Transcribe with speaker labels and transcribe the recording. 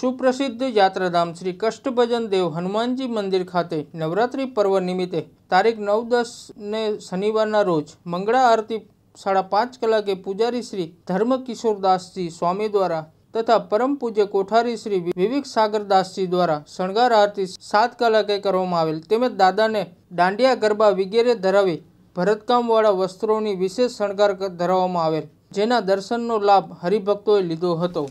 Speaker 1: સુપ્રસિદ્ધ યાત્રાધામ શ્રી કષ્ટભજન દેવ હનુમાનજી મંદિર ખાતે નવરાત્રિ પર્વ નિમિત્તે તારીખ નવ દસને શનિવારના રોજ મંગળા આરતી સાડા પાંચ કલાકે પૂજારી શ્રી ધર્મકિશોરદાસજી સ્વામી દ્વારા તથા પરમ પૂજ્ય કોઠારી શ્રી વિવેક સાગરદાસજી દ્વારા શણગાર આરતી સાત કલાકે કરવામાં આવેલ તેમજ દાદાને દાંડિયા ગરબા વગેરે ધરાવી ભરતકામવાળા વસ્ત્રોની વિશેષ શણગાર ધરાવવામાં આવેલ જેના દર્શનનો લાભ હરિભક્તોએ લીધો હતો